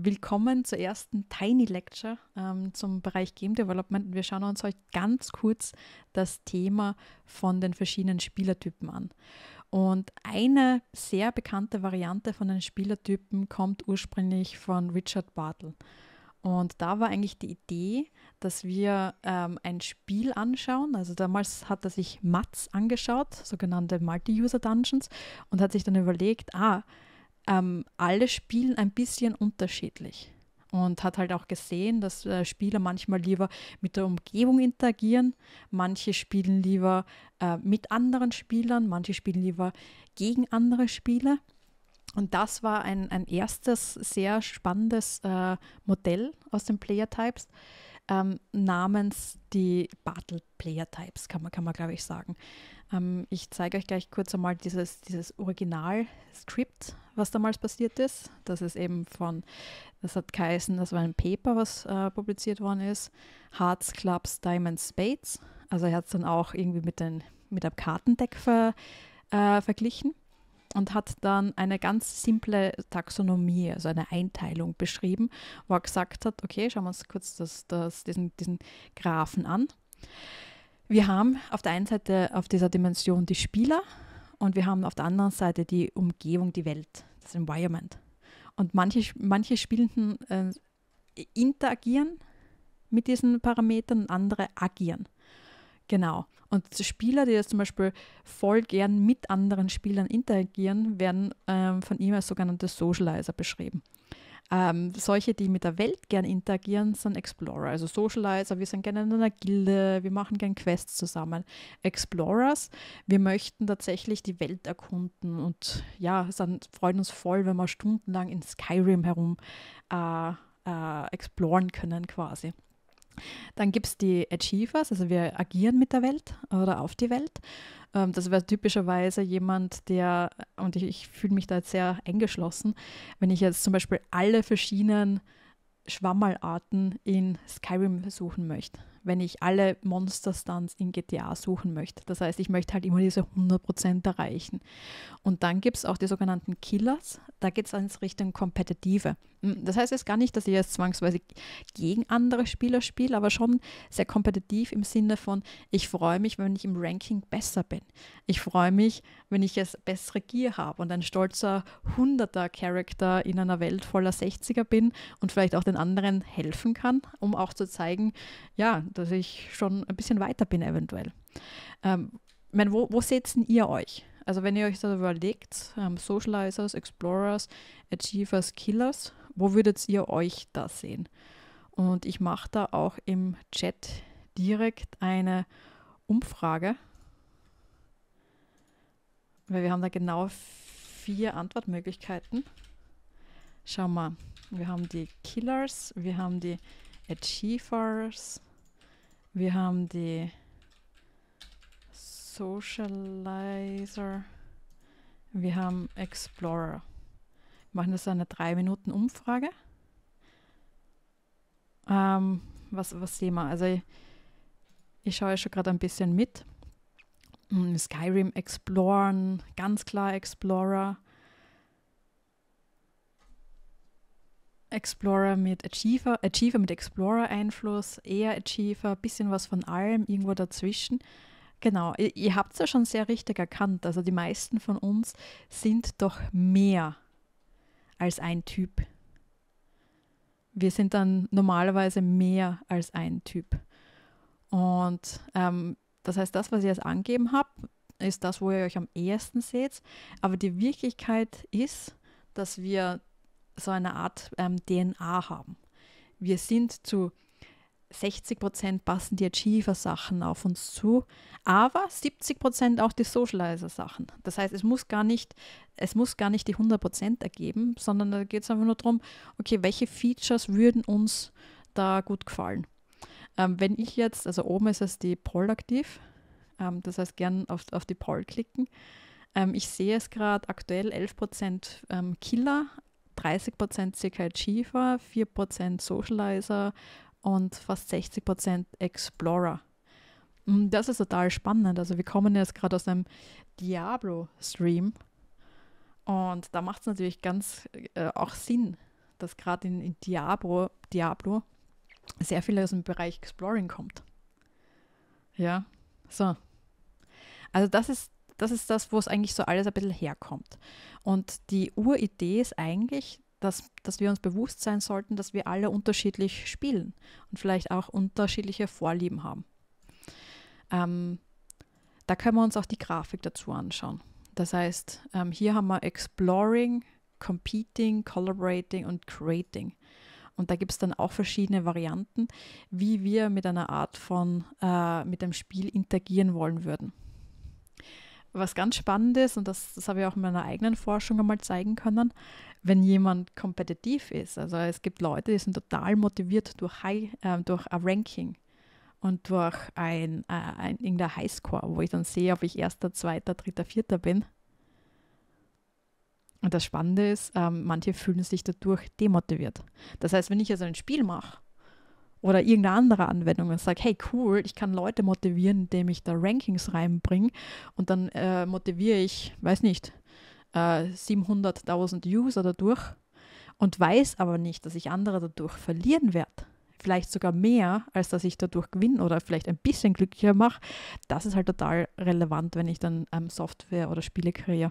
Willkommen zur ersten Tiny Lecture ähm, zum Bereich Game Development. Wir schauen uns heute ganz kurz das Thema von den verschiedenen Spielertypen an. Und eine sehr bekannte Variante von den Spielertypen kommt ursprünglich von Richard Bartle. Und da war eigentlich die Idee, dass wir ähm, ein Spiel anschauen. Also damals hat er sich Mats angeschaut, sogenannte Multi-User-Dungeons, und hat sich dann überlegt, ah, ähm, alle spielen ein bisschen unterschiedlich und hat halt auch gesehen, dass äh, Spieler manchmal lieber mit der Umgebung interagieren, manche spielen lieber äh, mit anderen Spielern, manche spielen lieber gegen andere Spieler. Und das war ein, ein erstes sehr spannendes äh, Modell aus den Player Types ähm, namens die Battle Player Types, kann man, kann man glaube ich sagen. Ähm, ich zeige euch gleich kurz einmal dieses, dieses Original-Skript, was damals passiert ist. Das ist eben von, das hat geheißen, das war ein Paper, was äh, publiziert worden ist, Hearts, Clubs, Diamonds, Spades. Also er hat es dann auch irgendwie mit, den, mit einem Kartendeck ver, äh, verglichen und hat dann eine ganz simple Taxonomie, also eine Einteilung beschrieben, wo er gesagt hat, okay, schauen wir uns kurz das, das, diesen, diesen Graphen an. Wir haben auf der einen Seite auf dieser Dimension die Spieler und wir haben auf der anderen Seite die Umgebung, die Welt, das Environment. Und manche, manche Spielenden äh, interagieren mit diesen Parametern andere agieren. Genau. Und Spieler, die jetzt zum Beispiel voll gern mit anderen Spielern interagieren, werden ähm, von ihm als sogenannte Socializer beschrieben. Ähm, solche, die mit der Welt gern interagieren, sind Explorer, also Socializer. Wir sind gerne in einer Gilde, wir machen gerne Quests zusammen. Explorers, wir möchten tatsächlich die Welt erkunden und ja, sind, freuen uns voll, wenn wir stundenlang in Skyrim herum äh, äh, exploren können quasi. Dann gibt es die Achievers, also wir agieren mit der Welt oder auf die Welt. Ähm, das wäre typischerweise jemand, der, und ich, ich fühle mich da jetzt sehr eingeschlossen, wenn ich jetzt zum Beispiel alle verschiedenen Schwammalarten in Skyrim suchen möchte, wenn ich alle Monster-Stunts in GTA suchen möchte. Das heißt, ich möchte halt immer diese 100% erreichen. Und dann gibt es auch die sogenannten Killers, da geht es in Richtung Kompetitive. Hm, das heißt jetzt gar nicht, dass ich jetzt zwangsweise gegen andere Spieler spiele, aber schon sehr kompetitiv im Sinne von, ich freue mich, wenn ich im Ranking besser bin. Ich freue mich, wenn ich jetzt bessere Gear habe und ein stolzer 100er Charakter in einer Welt voller 60er bin und vielleicht auch den anderen helfen kann, um auch zu zeigen, ja, dass ich schon ein bisschen weiter bin eventuell. Ähm, ich meine, wo, wo seht ihr euch? Also wenn ihr euch das überlegt, ähm, Socializers, Explorers, Achievers, Killers, wo würdet ihr euch da sehen? Und ich mache da auch im Chat direkt eine Umfrage, weil wir haben da genau vier Antwortmöglichkeiten. Schau mal, wir haben die Killers, wir haben die Achievers, wir haben die Socializer. Wir haben Explorer. Wir machen das eine 3-Minuten-Umfrage. Ähm, was, was sehen wir? Also ich, ich schaue schon gerade ein bisschen mit. Hm, Skyrim Exploren, ganz klar Explorer. Explorer mit Achiever, Achiever mit Explorer-Einfluss, eher Achiever, bisschen was von allem, irgendwo dazwischen. Genau, ihr, ihr habt es ja schon sehr richtig erkannt. Also die meisten von uns sind doch mehr als ein Typ. Wir sind dann normalerweise mehr als ein Typ. Und ähm, das heißt, das, was ich jetzt angeben habe, ist das, wo ihr euch am ehesten seht. Aber die Wirklichkeit ist, dass wir so eine Art ähm, DNA haben. Wir sind zu 60 Prozent passen die Achiever-Sachen auf uns zu, aber 70 Prozent auch die Socializer-Sachen. Das heißt, es muss gar nicht, es muss gar nicht die 100 Prozent ergeben, sondern da geht es einfach nur darum, okay, welche Features würden uns da gut gefallen. Ähm, wenn ich jetzt, also oben ist es die Poll aktiv, ähm, das heißt gern auf, auf die Poll klicken. Ähm, ich sehe es gerade aktuell 11 Prozent ähm, Killer, 30% CK Achiever, 4% Socializer, und fast 60 Prozent Explorer. Und mm, das ist total spannend. Also wir kommen jetzt gerade aus einem Diablo-Stream und da macht es natürlich ganz äh, auch Sinn, dass gerade in, in Diablo, Diablo sehr viel aus dem Bereich Exploring kommt. Ja, so. Also das ist das, ist das wo es eigentlich so alles ein bisschen herkommt. Und die Uridee ist eigentlich, dass, dass wir uns bewusst sein sollten, dass wir alle unterschiedlich spielen und vielleicht auch unterschiedliche Vorlieben haben. Ähm, da können wir uns auch die Grafik dazu anschauen. Das heißt, ähm, hier haben wir Exploring, Competing, Collaborating und Creating. Und da gibt es dann auch verschiedene Varianten, wie wir mit einer Art von, äh, mit dem Spiel interagieren wollen würden. Was ganz spannend ist, und das, das habe ich auch in meiner eigenen Forschung einmal zeigen können, wenn jemand kompetitiv ist. Also es gibt Leute, die sind total motiviert durch, High, äh, durch ein Ranking und durch ein, äh, ein irgendein Highscore, wo ich dann sehe, ob ich erster, zweiter, dritter, vierter bin. Und das Spannende ist, ähm, manche fühlen sich dadurch demotiviert. Das heißt, wenn ich also ein Spiel mache oder irgendeine andere Anwendung und sage, hey cool, ich kann Leute motivieren, indem ich da Rankings reinbringe und dann äh, motiviere ich, weiß nicht, äh, 700.000 User dadurch und weiß aber nicht, dass ich andere dadurch verlieren werde. Vielleicht sogar mehr, als dass ich dadurch gewinne oder vielleicht ein bisschen glücklicher mache. Das ist halt total relevant, wenn ich dann ähm, Software oder Spiele kreiere.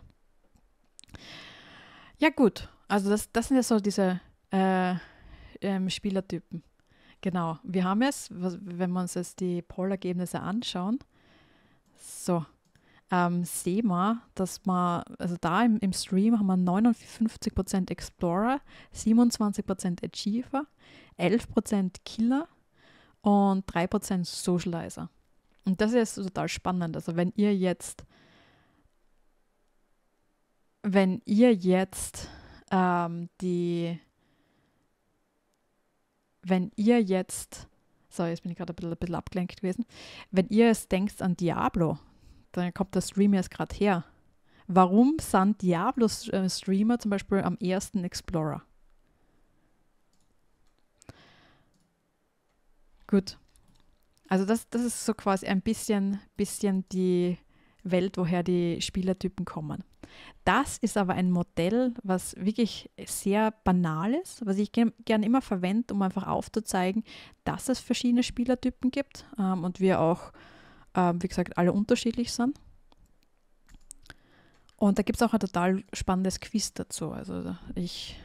Ja, gut. Also, das, das sind ja so diese äh, ähm, Spielertypen. Genau. Wir haben es, wenn wir uns jetzt die Pollergebnisse anschauen. So, ähm, sehen wir, dass man, also da im, im Stream haben wir 59% Explorer, 27% Achiever, 11% Killer und 3% Socializer. Und das ist total spannend. Also wenn ihr jetzt, wenn ihr jetzt ähm, die, wenn ihr jetzt, sorry, jetzt bin ich gerade ein ein bisschen abgelenkt gewesen, wenn ihr es denkt an Diablo, da kommt der Stream erst gerade her. Warum sind Diablo-Streamer äh, zum Beispiel am ersten Explorer? Gut. Also das, das ist so quasi ein bisschen, bisschen die Welt, woher die Spielertypen kommen. Das ist aber ein Modell, was wirklich sehr banal ist, was ich gern, gern immer verwende, um einfach aufzuzeigen, dass es verschiedene Spielertypen gibt ähm, und wir auch äh, wie gesagt, alle unterschiedlich sind. Und da gibt es auch ein total spannendes Quiz dazu. Also ich,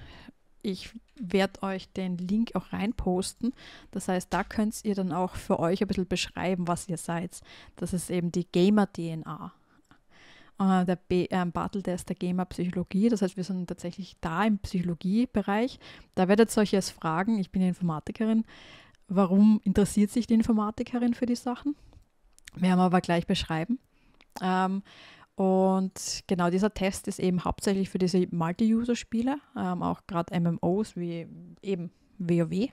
ich werde euch den Link auch reinposten. Das heißt, da könnt ihr dann auch für euch ein bisschen beschreiben, was ihr seid. Das ist eben die Gamer-DNA. Äh, der B äh, Bartel, der ist der Gamer Psychologie. Das heißt, wir sind tatsächlich da im Psychologiebereich. Da werdet ihr euch jetzt fragen, ich bin Informatikerin, warum interessiert sich die Informatikerin für die Sachen? werden wir aber gleich beschreiben. Ähm, und genau dieser Test ist eben hauptsächlich für diese Multi-User-Spiele, ähm, auch gerade MMOs wie eben WoW.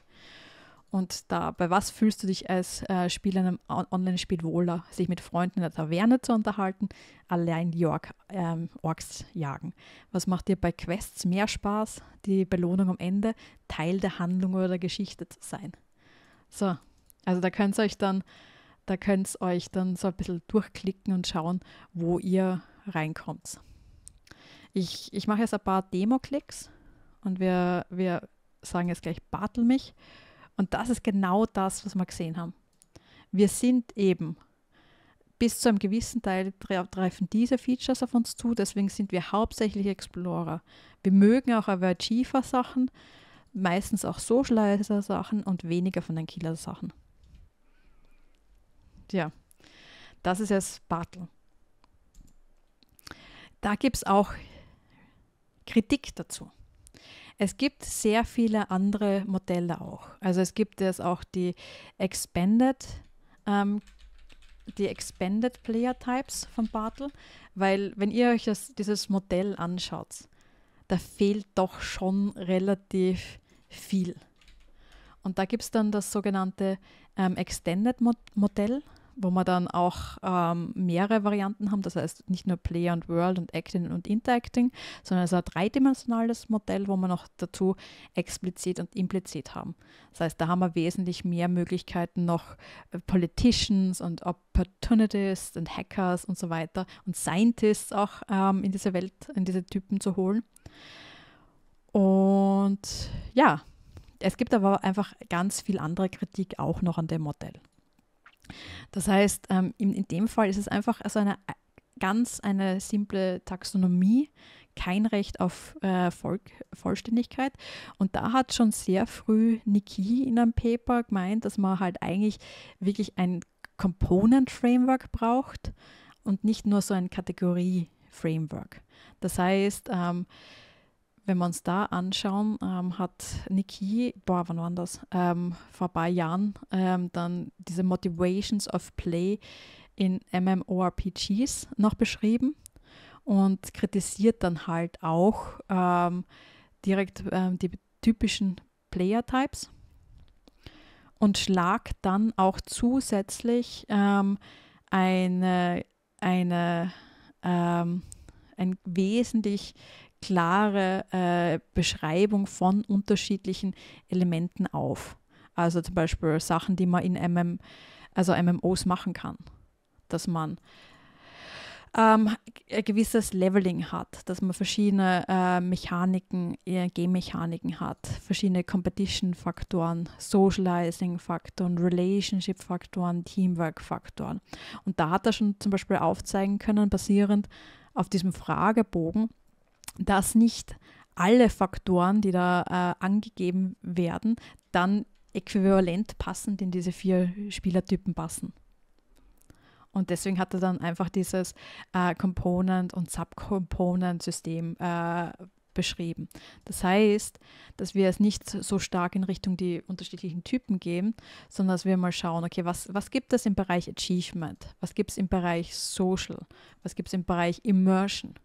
Und da, bei was fühlst du dich als äh, Spieler in einem Online-Spiel wohler? Sich mit Freunden in der Taverne zu unterhalten, allein die ähm, Orks jagen. Was macht dir bei Quests mehr Spaß? Die Belohnung am Ende, Teil der Handlung oder Geschichte zu sein. So, also da könnt ihr euch dann da könnt ihr euch dann so ein bisschen durchklicken und schauen, wo ihr reinkommt. Ich, ich mache jetzt ein paar Demo-Klicks und wir, wir sagen jetzt gleich Bartel mich. Und das ist genau das, was wir gesehen haben. Wir sind eben bis zu einem gewissen Teil treffen diese Features auf uns zu, deswegen sind wir hauptsächlich Explorer. Wir mögen auch aber Achiever-Sachen, meistens auch Socializer-Sachen und weniger von den Killer-Sachen ja, das ist es Bartel. Da gibt es auch Kritik dazu. Es gibt sehr viele andere Modelle auch. Also es gibt es auch die Expanded, ähm, die Expanded Player Types von Bartel, weil wenn ihr euch das, dieses Modell anschaut, da fehlt doch schon relativ viel. Und da gibt es dann das sogenannte ähm, Extended Modell, wo wir dann auch ähm, mehrere Varianten haben, das heißt nicht nur Play und World und Acting und Interacting, sondern es ist ein dreidimensionales Modell, wo wir noch dazu explizit und implizit haben. Das heißt, da haben wir wesentlich mehr Möglichkeiten noch äh, Politicians und Opportunities und Hackers und so weiter und Scientists auch ähm, in diese Welt, in diese Typen zu holen. Und ja, es gibt aber einfach ganz viel andere Kritik auch noch an dem Modell. Das heißt, ähm, in, in dem Fall ist es einfach so eine äh, ganz eine simple Taxonomie, kein Recht auf äh, Volk, Vollständigkeit. Und da hat schon sehr früh Niki in einem Paper gemeint, dass man halt eigentlich wirklich ein Component-Framework braucht und nicht nur so ein Kategorie-Framework. Das heißt, ähm, wenn wir uns da anschauen, ähm, hat Niki, boah, wann war das? Ähm, vor ein paar Jahren ähm, dann diese Motivations of Play in MMORPGs noch beschrieben und kritisiert dann halt auch ähm, direkt ähm, die typischen Player-Types und schlagt dann auch zusätzlich ähm, eine, eine, ein wesentlich klare äh, Beschreibung von unterschiedlichen Elementen auf. Also zum Beispiel Sachen, die man in MM, also MMOs machen kann. Dass man ähm, ein gewisses Leveling hat, dass man verschiedene äh, Mechaniken, äh, Game-Mechaniken hat, verschiedene Competition-Faktoren, Socializing-Faktoren, Relationship-Faktoren, Teamwork-Faktoren. Und da hat er schon zum Beispiel aufzeigen können, basierend auf diesem Fragebogen, dass nicht alle Faktoren, die da äh, angegeben werden, dann äquivalent passend in diese vier Spielertypen passen. Und deswegen hat er dann einfach dieses äh, Component- und Subcomponent-System äh, beschrieben. Das heißt, dass wir es nicht so stark in Richtung die unterschiedlichen Typen geben, sondern dass wir mal schauen, okay, was, was gibt es im Bereich Achievement? Was gibt es im Bereich Social? Was gibt es im Bereich Immersion?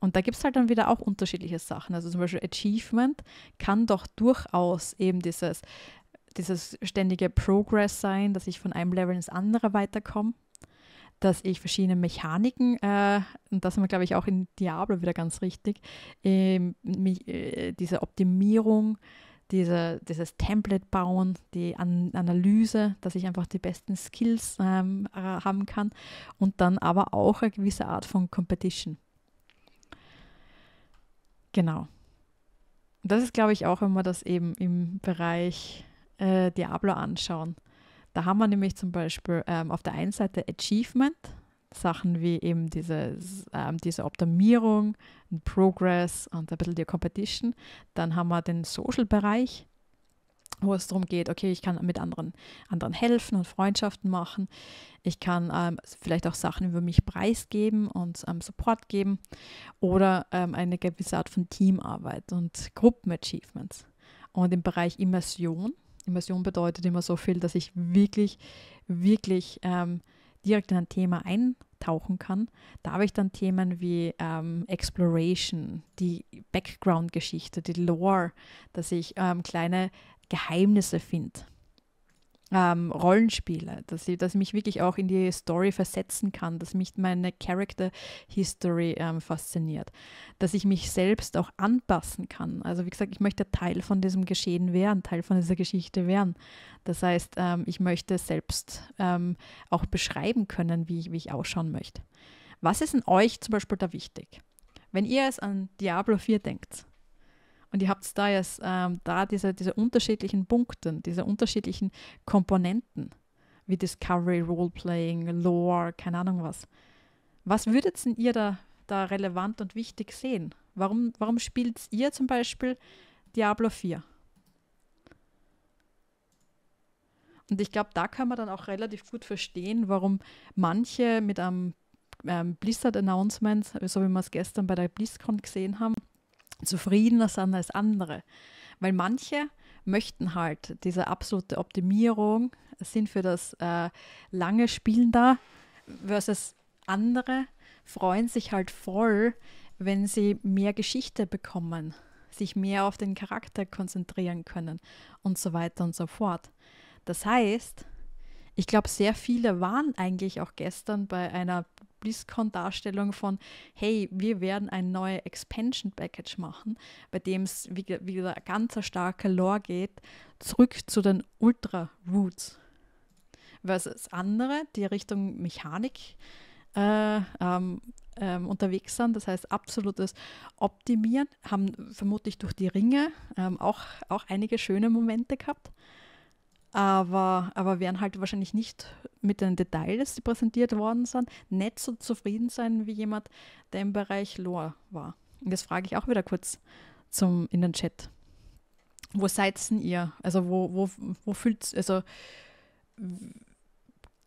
Und da gibt es halt dann wieder auch unterschiedliche Sachen. Also zum Beispiel Achievement kann doch durchaus eben dieses, dieses ständige Progress sein, dass ich von einem Level ins andere weiterkomme dass ich verschiedene Mechaniken, äh, und das haben wir, glaube ich, auch in Diablo wieder ganz richtig, ähm, äh, diese Optimierung, diese, dieses Template bauen, die An Analyse, dass ich einfach die besten Skills ähm, äh, haben kann und dann aber auch eine gewisse Art von Competition. Genau. Das ist, glaube ich, auch wenn wir das eben im Bereich äh, Diablo anschauen. Da haben wir nämlich zum Beispiel ähm, auf der einen Seite Achievement, Sachen wie eben diese, ähm, diese Optimierung, Progress und ein bisschen die Competition. Dann haben wir den Social-Bereich, wo es darum geht, okay, ich kann mit anderen, anderen helfen und Freundschaften machen. Ich kann ähm, vielleicht auch Sachen über mich preisgeben und ähm, Support geben oder ähm, eine gewisse Art von Teamarbeit und Gruppenachievements. Und im Bereich Immersion, Immersion bedeutet immer so viel, dass ich wirklich, wirklich ähm, direkt in ein Thema eintauchen kann. Da habe ich dann Themen wie ähm, Exploration, die Background-Geschichte, die Lore, dass ich ähm, kleine Geheimnisse finde. Ähm, Rollenspiele, dass, ich, dass ich mich wirklich auch in die Story versetzen kann, dass mich meine Character History ähm, fasziniert, dass ich mich selbst auch anpassen kann. Also wie gesagt, ich möchte Teil von diesem Geschehen werden, Teil von dieser Geschichte werden. Das heißt, ähm, ich möchte selbst ähm, auch beschreiben können, wie ich, wie ich ausschauen möchte. Was ist in euch zum Beispiel da wichtig? Wenn ihr es an Diablo 4 denkt, und ihr habt da jetzt ähm, da diese, diese unterschiedlichen Punkte, diese unterschiedlichen Komponenten, wie Discovery, Roleplaying, Lore, keine Ahnung was. Was würdet ihr da, da relevant und wichtig sehen? Warum, warum spielt ihr zum Beispiel Diablo 4? Und ich glaube, da kann man dann auch relativ gut verstehen, warum manche mit einem ähm, Blizzard-Announcement, so wie wir es gestern bei der BlizzCon gesehen haben, zufriedener sind als andere. Weil manche möchten halt diese absolute Optimierung, sind für das äh, lange Spielen da, versus andere freuen sich halt voll, wenn sie mehr Geschichte bekommen, sich mehr auf den Charakter konzentrieren können und so weiter und so fort. Das heißt, ich glaube, sehr viele waren eigentlich auch gestern bei einer BlizzCon-Darstellung von, hey, wir werden ein neues Expansion-Package machen, bei dem es wieder wie ein ganzer starker Lore geht, zurück zu den Ultra-Roots. Versus andere, die Richtung Mechanik äh, ähm, ähm, unterwegs sind, das heißt absolutes Optimieren, haben vermutlich durch die Ringe ähm, auch, auch einige schöne Momente gehabt aber, aber werden halt wahrscheinlich nicht mit den Details, die präsentiert worden sind, nicht so zufrieden sein wie jemand, der im Bereich Lore war. Und das frage ich auch wieder kurz zum, in den Chat. Wo seid denn ihr? Also wo, wo, wo fühlt also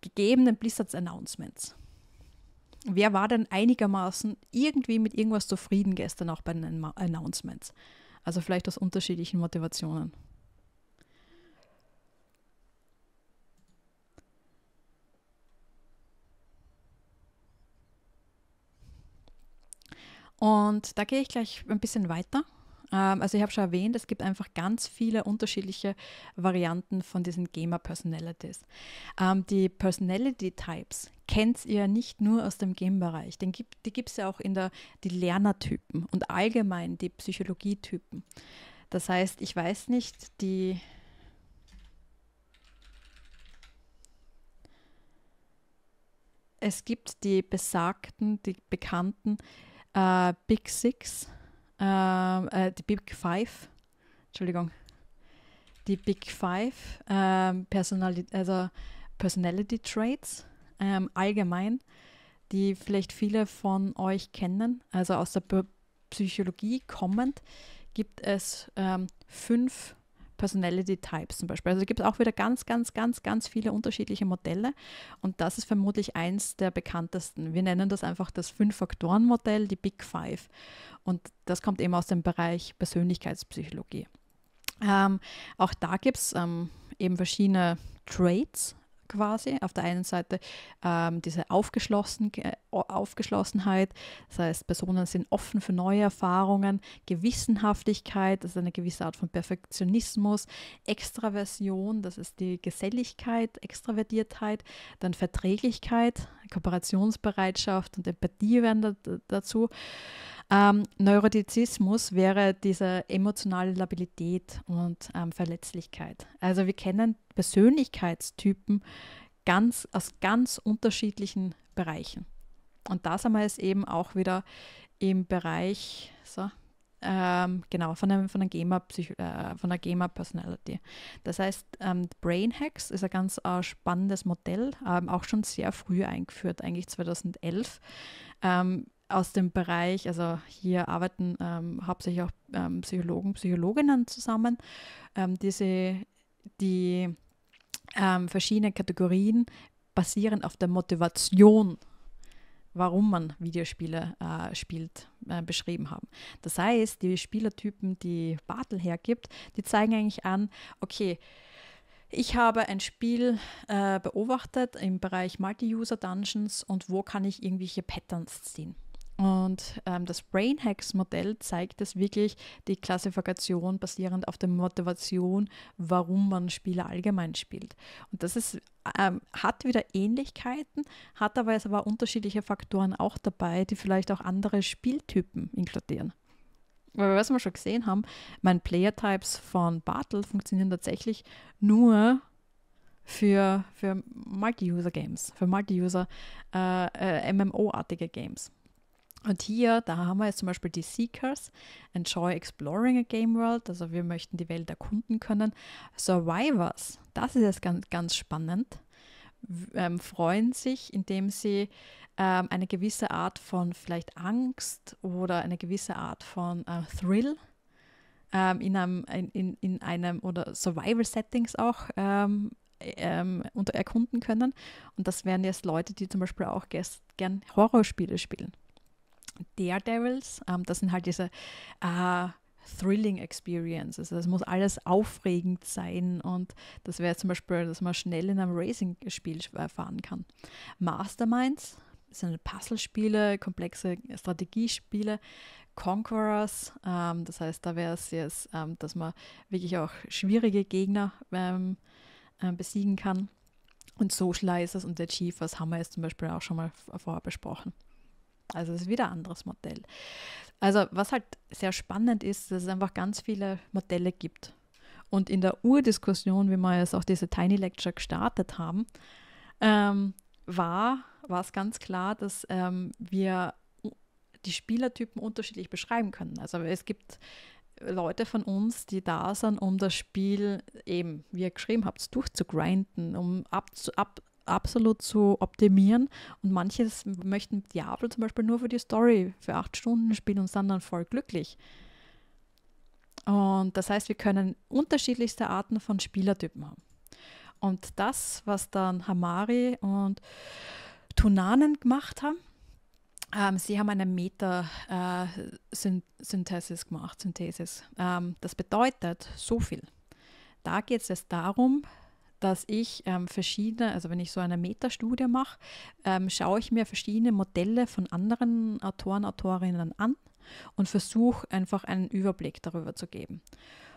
gegebenen Blizzards Announcements? Wer war denn einigermaßen irgendwie mit irgendwas zufrieden gestern auch bei den Announcements? Also vielleicht aus unterschiedlichen Motivationen. Und da gehe ich gleich ein bisschen weiter. Ähm, also ich habe schon erwähnt, es gibt einfach ganz viele unterschiedliche Varianten von diesen gamer personalities ähm, Die Personality-Types kennt ihr nicht nur aus dem game bereich die gibt es ja auch in der, die Lernertypen und allgemein die Psychologietypen. Das heißt, ich weiß nicht, die es gibt die besagten, die bekannten äh, Big Six, äh, äh, die Big Five, Entschuldigung, die Big Five, ähm, Personali also Personality Traits ähm, allgemein, die vielleicht viele von euch kennen, also aus der Psychologie kommend, gibt es ähm, fünf Personality Types zum Beispiel. Also gibt es auch wieder ganz, ganz, ganz, ganz viele unterschiedliche Modelle und das ist vermutlich eins der bekanntesten. Wir nennen das einfach das Fünf-Faktoren-Modell, die Big Five. Und das kommt eben aus dem Bereich Persönlichkeitspsychologie. Ähm, auch da gibt es ähm, eben verschiedene Traits, quasi. Auf der einen Seite ähm, diese Aufgeschlossen, äh, Aufgeschlossenheit, das heißt, Personen sind offen für neue Erfahrungen, Gewissenhaftigkeit, das ist eine gewisse Art von Perfektionismus, Extraversion, das ist die Geselligkeit, Extravertiertheit, dann Verträglichkeit, Kooperationsbereitschaft und Empathie werden da, dazu. Ähm, Neurotizismus wäre diese emotionale Labilität und ähm, Verletzlichkeit. Also wir kennen Persönlichkeitstypen ganz, aus ganz unterschiedlichen Bereichen. Und da sind wir jetzt eben auch wieder im Bereich, so, ähm, genau, von, einem, von, einer GEMA äh, von der GEMA Personality. Das heißt, ähm, Brain Hacks ist ein ganz äh, spannendes Modell, ähm, auch schon sehr früh eingeführt, eigentlich 2011. Ähm, aus dem Bereich, also hier arbeiten ähm, hauptsächlich auch ähm, Psychologen, Psychologinnen zusammen, diese, die, sie, die ähm, verschiedene Kategorien basierend auf der Motivation, warum man Videospiele äh, spielt, äh, beschrieben haben. Das heißt, die Spielertypen, die Bartel hergibt, die zeigen eigentlich an, okay, ich habe ein Spiel äh, beobachtet im Bereich Multi-User Dungeons und wo kann ich irgendwelche Patterns ziehen. Und ähm, das Brain Hacks Modell zeigt, es wirklich die Klassifikation basierend auf der Motivation, warum man Spiele allgemein spielt. Und das ist, ähm, hat wieder Ähnlichkeiten, hat aber es aber unterschiedliche Faktoren auch dabei, die vielleicht auch andere Spieltypen inkludieren. Weil wir was wir schon gesehen haben, mein Player Types von Bartle funktionieren tatsächlich nur für, für Multi-User-Games, für Multi-User äh, äh, MMO-artige Games. Und hier, da haben wir jetzt zum Beispiel die Seekers, Enjoy Exploring a Game World, also wir möchten die Welt erkunden können. Survivors, das ist jetzt ganz, ganz spannend, ähm, freuen sich, indem sie ähm, eine gewisse Art von vielleicht Angst oder eine gewisse Art von äh, Thrill ähm, in, einem, in, in einem oder Survival-Settings auch ähm, ähm erkunden können. Und das wären jetzt Leute, die zum Beispiel auch gern Horrorspiele spielen. Daredevils. Ähm, das sind halt diese äh, Thrilling Experiences. Das muss alles aufregend sein und das wäre zum Beispiel, dass man schnell in einem Racing-Spiel äh, fahren kann. Masterminds sind Puzzlespiele, komplexe Strategiespiele, Conquerors, ähm, das heißt, da wäre es jetzt, ähm, dass man wirklich auch schwierige Gegner ähm, äh, besiegen kann. Und Socializers und Achievers haben wir jetzt zum Beispiel auch schon mal vorher besprochen. Also es ist wieder ein anderes Modell. Also was halt sehr spannend ist, dass es einfach ganz viele Modelle gibt. Und in der Urdiskussion, wie wir jetzt auch diese Tiny Lecture gestartet haben, ähm, war, war es ganz klar, dass ähm, wir die Spielertypen unterschiedlich beschreiben können. Also es gibt Leute von uns, die da sind, um das Spiel eben, wie ihr geschrieben habt, durchzugrinden, um ab, ab, absolut zu optimieren. Und manches möchten Diablo zum Beispiel nur für die Story für acht Stunden spielen und sind dann voll glücklich. Und das heißt, wir können unterschiedlichste Arten von Spielertypen haben. Und das, was dann Hamari und Tunanen gemacht haben, ähm, sie haben eine Meta-Synthesis äh, gemacht, Synthesis. Ähm, das bedeutet so viel. Da geht es darum, dass ich ähm, verschiedene, also wenn ich so eine Metastudie mache, ähm, schaue ich mir verschiedene Modelle von anderen Autoren, Autorinnen an und versuche einfach einen Überblick darüber zu geben.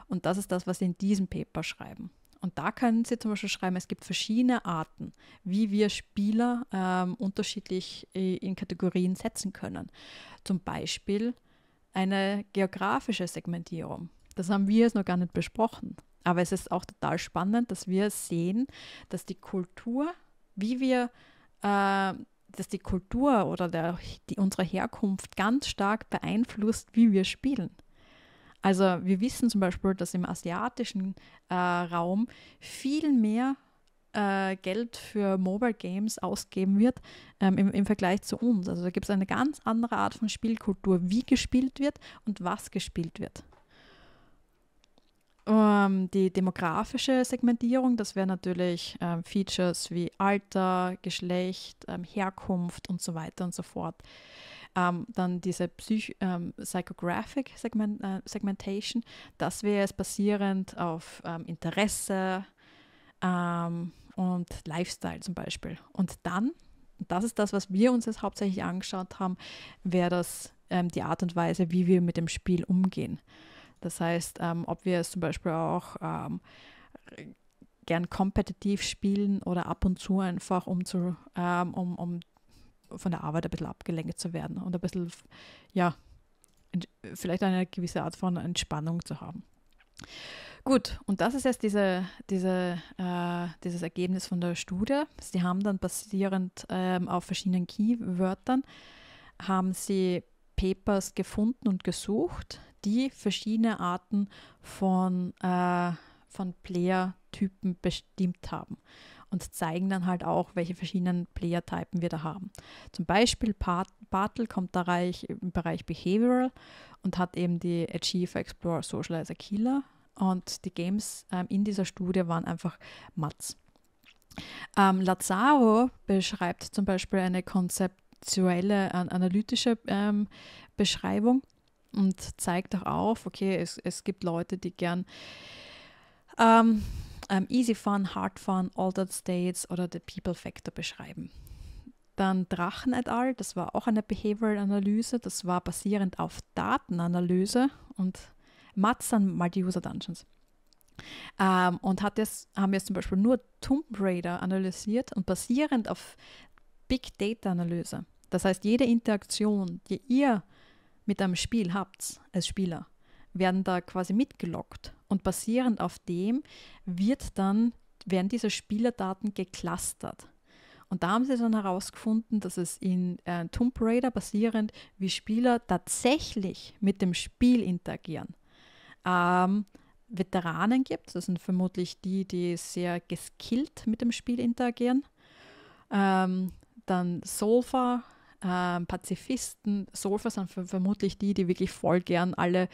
Und das ist das, was sie in diesem Paper schreiben. Und da können Sie zum Beispiel schreiben, es gibt verschiedene Arten, wie wir Spieler ähm, unterschiedlich äh, in Kategorien setzen können. Zum Beispiel eine geografische Segmentierung. Das haben wir jetzt noch gar nicht besprochen. Aber es ist auch total spannend, dass wir sehen, dass die Kultur, wie wir, äh, dass die Kultur oder der, die, unsere Herkunft ganz stark beeinflusst, wie wir spielen. Also wir wissen zum Beispiel, dass im asiatischen äh, Raum viel mehr äh, Geld für Mobile Games ausgeben wird ähm, im, im Vergleich zu uns. Also da gibt es eine ganz andere Art von Spielkultur, wie gespielt wird und was gespielt wird. Um, ähm, die demografische Segmentierung, das wäre natürlich ähm, Features wie Alter, Geschlecht, ähm, Herkunft und so weiter und so fort. Ähm, dann diese Psych ähm, Psychographic Segment äh, Segmentation, das wäre es basierend auf ähm, Interesse und Lifestyle zum Beispiel. Und dann, das ist das, was wir uns jetzt hauptsächlich angeschaut haben, wäre das die Art und Weise, wie wir mit dem Spiel umgehen. Das heißt, ähm, ob wir es zum Beispiel auch ähm, gern kompetitiv spielen oder ab und zu einfach, um, zu, ähm, um, um von der Arbeit ein bisschen abgelenkt zu werden und ein bisschen, ja, vielleicht eine gewisse Art von Entspannung zu haben. Gut, und das ist jetzt diese, diese, äh, dieses Ergebnis von der Studie. Sie haben dann basierend ähm, auf verschiedenen Keywörtern, haben sie Papers gefunden und gesucht, die verschiedene Arten von, äh, von Player-Typen bestimmt haben und zeigen dann halt auch, welche verschiedenen Player-Typen wir da haben. Zum Beispiel Part Bartel kommt da reich im Bereich Behavioral und hat eben die Achiever, Explorer, Socializer, Killer und die Games ähm, in dieser Studie waren einfach Mats. Ähm, Lazaro beschreibt zum Beispiel eine konzeptuelle, an, analytische ähm, Beschreibung und zeigt auch auf, okay, es, es gibt Leute, die gern ähm, um, ähm, Easy Fun, Hard Fun, Altered States oder The People Factor beschreiben. Dann Drachen et al., das war auch eine Behavioral-Analyse, das war basierend auf Datenanalyse und Matzan Multi-User Dungeons. Um, ähm, und hat jetzt, haben jetzt zum Beispiel nur Tomb Raider analysiert und basierend auf Big Data-Analyse. Das heißt, jede Interaktion, die ihr mit einem Spiel habt als Spieler, werden da quasi mitgelockt. Und basierend auf dem wird dann, werden diese Spielerdaten geclustert. Und da haben sie dann herausgefunden, dass es in äh, Tomb Raider basierend, wie Spieler tatsächlich mit dem Spiel interagieren, ähm, Veteranen gibt. Das sind vermutlich die, die sehr geskillt mit dem Spiel interagieren. Ähm, dann Solfa, äh, Pazifisten, Sofa sind vermutlich die, die wirklich voll gern alle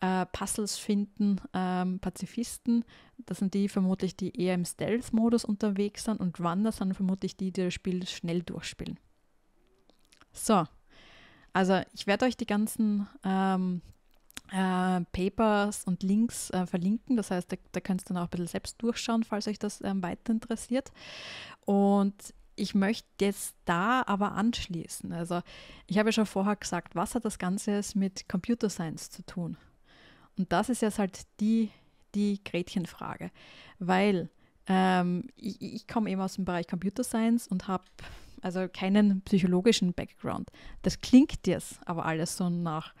äh, Puzzles finden, ähm, Pazifisten, das sind die vermutlich, die eher im Stealth-Modus unterwegs sind und Wander sind vermutlich die, die das Spiel schnell durchspielen. So, also ich werde euch die ganzen ähm, äh, Papers und Links äh, verlinken. Das heißt, da, da könnt ihr dann auch ein bisschen selbst durchschauen, falls euch das ähm, weiter interessiert. Und ich möchte jetzt da aber anschließen. Also ich habe ja schon vorher gesagt, was hat das Ganze mit Computer Science zu tun? Und das ist jetzt halt die, die Gretchenfrage, weil ähm, ich, ich komme eben aus dem Bereich Computer Science und habe also keinen psychologischen Background. Das klingt jetzt aber alles so nach,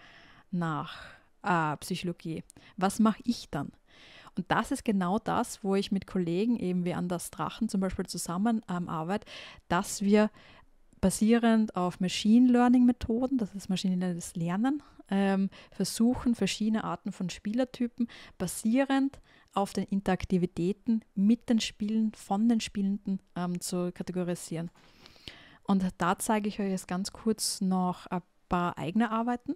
nach äh, Psychologie. Was mache ich dann? Und das ist genau das, wo ich mit Kollegen eben wie Anders Drachen zum Beispiel zusammen ähm, arbeite, dass wir basierend auf Machine Learning Methoden, das ist maschinelles Lernen, ähm, versuchen verschiedene Arten von Spielertypen basierend auf den Interaktivitäten mit den Spielen von den Spielenden ähm, zu kategorisieren. Und da zeige ich euch jetzt ganz kurz noch ein paar eigene Arbeiten.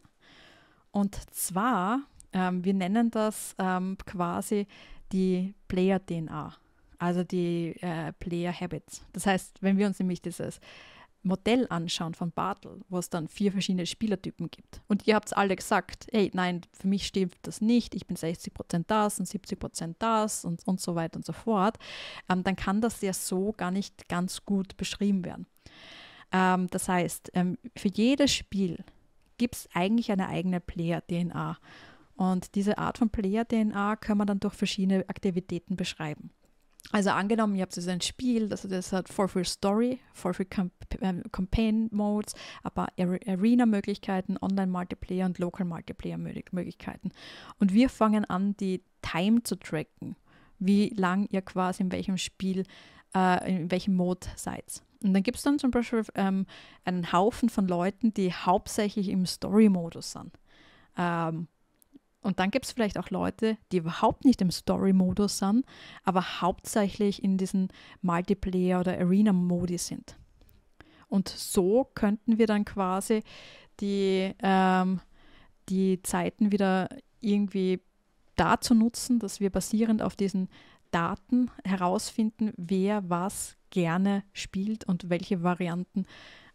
Und zwar ähm, wir nennen das ähm, quasi die Player-DNA, also die äh, Player-Habits. Das heißt, wenn wir uns nämlich dieses Modell anschauen von Bartel, wo es dann vier verschiedene Spielertypen gibt. Und ihr habt es alle gesagt, hey, nein, für mich stimmt das nicht, ich bin 60% das und 70% das und, und so weiter und so fort, ähm, dann kann das ja so gar nicht ganz gut beschrieben werden. Ähm, das heißt, ähm, für jedes Spiel gibt es eigentlich eine eigene Player-DNA. Und diese Art von Player-DNA kann man dann durch verschiedene Aktivitäten beschreiben. Also angenommen, ihr habt jetzt ein Spiel, das, das hat Forfeit Story, Forfeit Camp ähm, Campaign Modes, aber Arena-Möglichkeiten, Online-Multiplayer und Local-Multiplayer-Möglichkeiten. Und wir fangen an, die Time zu tracken, wie lang ihr quasi in welchem Spiel, äh, in welchem Mode seid. Und dann gibt es dann zum Beispiel ähm, einen Haufen von Leuten, die hauptsächlich im Story-Modus sind. Ähm, und dann gibt es vielleicht auch Leute, die überhaupt nicht im Story-Modus sind, aber hauptsächlich in diesen Multiplayer- oder Arena-Modi sind. Und so könnten wir dann quasi die, ähm, die Zeiten wieder irgendwie dazu nutzen, dass wir basierend auf diesen Daten herausfinden, wer was gerne spielt und welche Varianten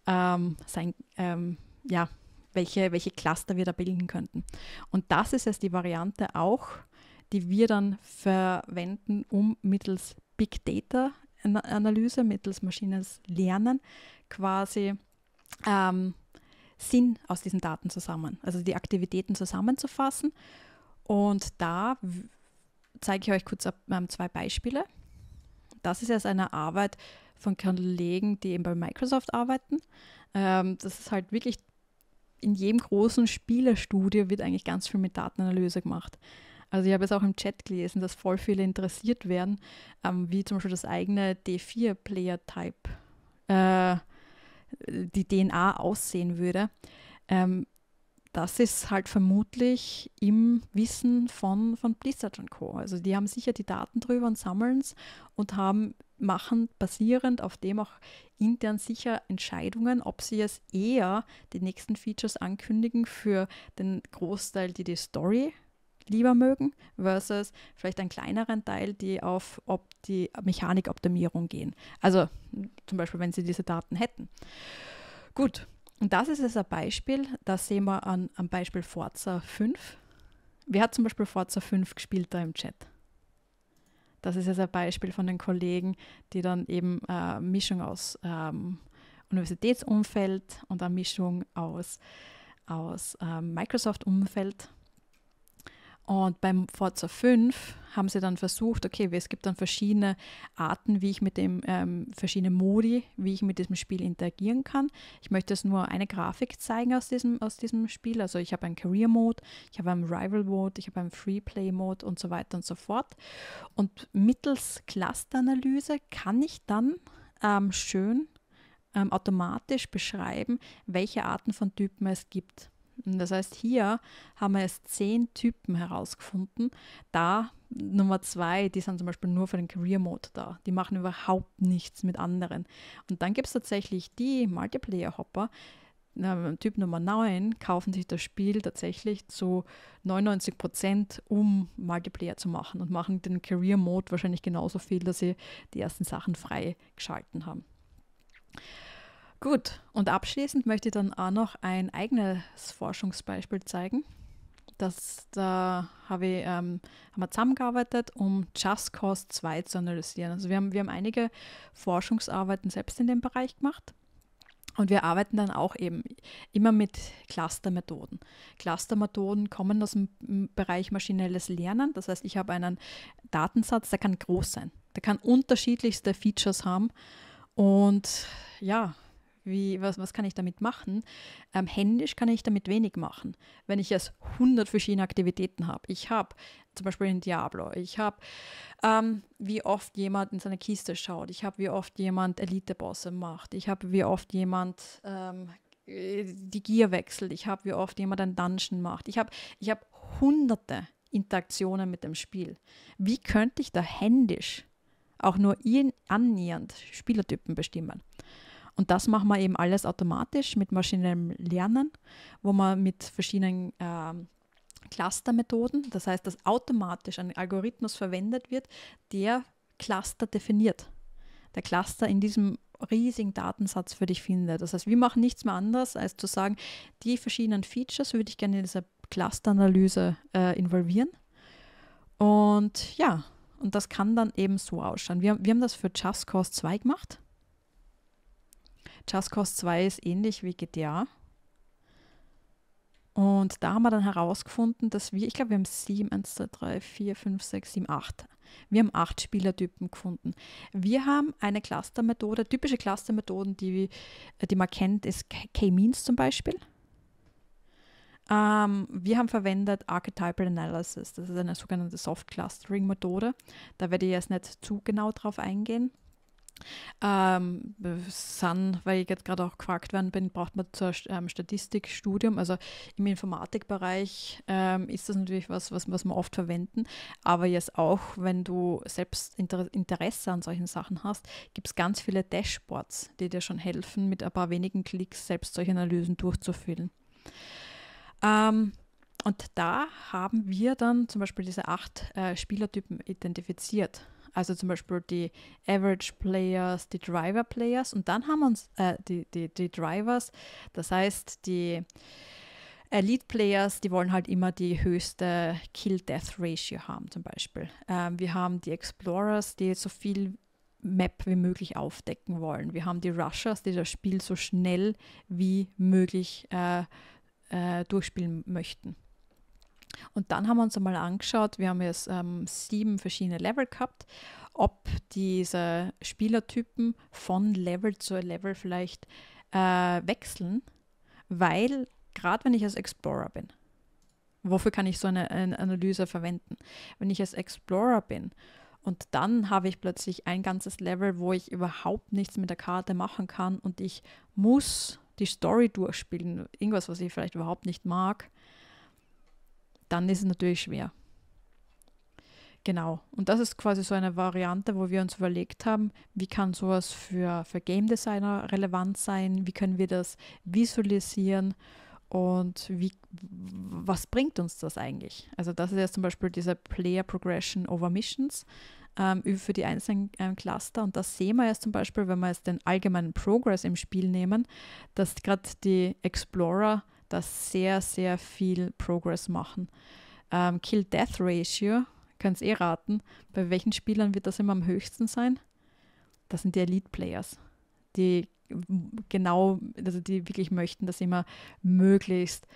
ähm, sein, ähm, ja, welche, welche Cluster wir da bilden könnten. Und das ist jetzt die Variante auch, die wir dann verwenden, um mittels Big Data Analyse, mittels Maschines Lernen quasi ähm, Sinn aus diesen Daten zusammen, also die Aktivitäten zusammenzufassen. Und da zeige ich euch kurz ähm, zwei Beispiele. Das ist jetzt eine Arbeit von Kollegen, die eben bei Microsoft arbeiten. Ähm, das ist halt wirklich in jedem großen Spielerstudio wird eigentlich ganz viel mit Datenanalyse gemacht. Also ich habe jetzt auch im Chat gelesen, dass voll viele interessiert werden, ähm, wie zum Beispiel das eigene D4-Player-Type, äh, die DNA aussehen würde. Ähm, das ist halt vermutlich im Wissen von, von Blizzard und Co. Also die haben sicher die Daten drüber und sammeln es und haben machen, basierend auf dem auch intern sicher Entscheidungen, ob sie es eher die nächsten Features ankündigen für den Großteil, die die Story lieber mögen, versus vielleicht einen kleineren Teil, die auf ob die Mechanikoptimierung gehen. Also zum Beispiel, wenn sie diese Daten hätten. Gut, und das ist jetzt ein Beispiel, das sehen wir an, am Beispiel Forza 5. Wer hat zum Beispiel Forza 5 gespielt da im Chat? Das ist jetzt ein Beispiel von den Kollegen, die dann eben eine äh, Mischung aus ähm, Universitätsumfeld und eine Mischung aus, aus äh, Microsoft-Umfeld und beim Forza 5 haben sie dann versucht, okay, es gibt dann verschiedene Arten, wie ich mit dem, ähm, verschiedene Modi, wie ich mit diesem Spiel interagieren kann. Ich möchte jetzt nur eine Grafik zeigen aus diesem, aus diesem Spiel. Also ich habe einen Career Mode, ich habe einen Rival Mode, ich habe einen Free Play Mode und so weiter und so fort. Und mittels Cluster-Analyse kann ich dann ähm, schön ähm, automatisch beschreiben, welche Arten von Typen es gibt. Typen. Das heißt, hier haben wir erst zehn Typen herausgefunden. Da Nummer zwei, die sind zum Beispiel nur für den Career Mode da. Die machen überhaupt nichts mit anderen. Und dann gibt es tatsächlich die Multiplayer Hopper. Typ Nummer 9 kaufen sich das Spiel tatsächlich zu 99 Prozent, um Multiplayer zu machen und machen den Career Mode wahrscheinlich genauso viel, dass sie die ersten Sachen freigeschalten haben. Gut, und abschließend möchte ich dann auch noch ein eigenes Forschungsbeispiel zeigen. Das, da habe ich, ähm, haben wir zusammengearbeitet, um Just Cause 2 zu analysieren. Also wir haben, wir haben einige Forschungsarbeiten selbst in dem Bereich gemacht. Und wir arbeiten dann auch eben immer mit Clustermethoden. Clustermethoden kommen aus dem Bereich maschinelles Lernen. Das heißt, ich habe einen Datensatz, der kann groß sein. Der kann unterschiedlichste Features haben. Und ja, wie, was, was kann ich damit machen? Ähm, händisch kann ich damit wenig machen, wenn ich jetzt 100 verschiedene Aktivitäten habe. Ich habe zum Beispiel den Diablo, ich habe, ähm, wie oft jemand in seine Kiste schaut, ich habe, wie oft jemand Elite-Bosse macht, ich habe, wie oft jemand ähm, die Gier wechselt, ich habe, wie oft jemand einen Dungeon macht. Ich habe ich hab hunderte Interaktionen mit dem Spiel. Wie könnte ich da händisch auch nur annähernd Spielertypen bestimmen? Und das machen wir eben alles automatisch mit maschinellem Lernen, wo man mit verschiedenen äh, Cluster-Methoden, das heißt, dass automatisch ein Algorithmus verwendet wird, der Cluster definiert. Der Cluster in diesem riesigen Datensatz für dich findet. Das heißt, wir machen nichts mehr anders, als zu sagen, die verschiedenen Features würde ich gerne in dieser Clusteranalyse äh, involvieren. Und ja, und das kann dann eben so ausschauen. Wir, wir haben das für Just Cause 2 gemacht. Just Cause 2 ist ähnlich wie GTA. Und da haben wir dann herausgefunden, dass wir, ich glaube, wir haben 7, 1, 2, 3, 4, 5, 6, 7, 8. Wir haben 8 Spielertypen gefunden. Wir haben eine Clustermethode, typische Clustermethoden, die, äh, die man kennt, ist K-Means zum Beispiel. Ähm, wir haben verwendet Archetypal Analysis, das ist eine sogenannte Soft Clustering Methode. Da werde ich jetzt nicht zu genau drauf eingehen. Ähm, sind, weil ich jetzt gerade auch gefragt worden bin, braucht man zum ähm, Statistikstudium, also im Informatikbereich ähm, ist das natürlich was, was, was wir oft verwenden, aber jetzt auch, wenn du selbst Inter Interesse an solchen Sachen hast, gibt es ganz viele Dashboards, die dir schon helfen, mit ein paar wenigen Klicks selbst solche Analysen durchzuführen. Ähm, und da haben wir dann zum Beispiel diese acht äh, Spielertypen identifiziert also zum Beispiel die Average Players, die Driver Players und dann haben wir uns äh, die, die, die Drivers, das heißt die Elite Players, die wollen halt immer die höchste Kill-Death-Ratio haben zum Beispiel. Ähm, wir haben die Explorers, die so viel Map wie möglich aufdecken wollen. Wir haben die Rushers, die das Spiel so schnell wie möglich äh, äh, durchspielen möchten. Und dann haben wir uns einmal angeschaut, wir haben jetzt ähm, sieben verschiedene Level gehabt, ob diese Spielertypen von Level zu Level vielleicht äh, wechseln, weil gerade wenn ich als Explorer bin, wofür kann ich so eine, eine Analyse verwenden? Wenn ich als Explorer bin und dann habe ich plötzlich ein ganzes Level, wo ich überhaupt nichts mit der Karte machen kann und ich muss die Story durchspielen, irgendwas, was ich vielleicht überhaupt nicht mag, dann ist es natürlich schwer. Genau, und das ist quasi so eine Variante, wo wir uns überlegt haben, wie kann sowas für, für Game Designer relevant sein, wie können wir das visualisieren und wie, was bringt uns das eigentlich? Also das ist jetzt zum Beispiel diese Player Progression over Missions ähm, für die einzelnen ähm, Cluster und das sehen wir jetzt zum Beispiel, wenn wir jetzt den allgemeinen Progress im Spiel nehmen, dass gerade die Explorer da sehr, sehr viel Progress machen. Ähm, Kill-Death-Ratio, könnt kannst eh raten, bei welchen Spielern wird das immer am höchsten sein? Das sind die Elite-Players, die genau, also die wirklich möchten, dass sie immer möglichst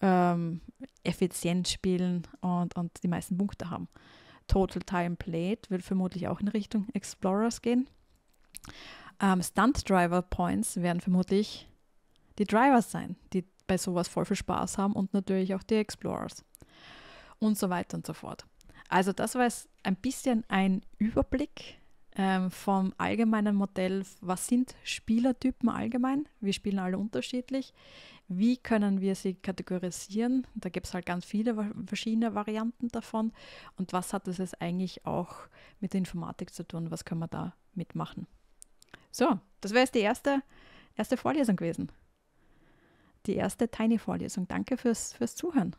ähm, effizient spielen und, und die meisten Punkte haben. Total Time Played wird vermutlich auch in Richtung Explorers gehen. Ähm, Stunt Driver Points werden vermutlich die Drivers sein, die bei sowas voll viel Spaß haben und natürlich auch die Explorers und so weiter und so fort. Also das war jetzt ein bisschen ein Überblick ähm, vom allgemeinen Modell, was sind Spielertypen allgemein, wir spielen alle unterschiedlich, wie können wir sie kategorisieren, da gibt es halt ganz viele verschiedene Varianten davon und was hat das jetzt eigentlich auch mit der Informatik zu tun, was können wir da mitmachen. So, das wäre jetzt die erste, erste Vorlesung gewesen die erste Tiny-Vorlesung. Danke fürs, fürs Zuhören.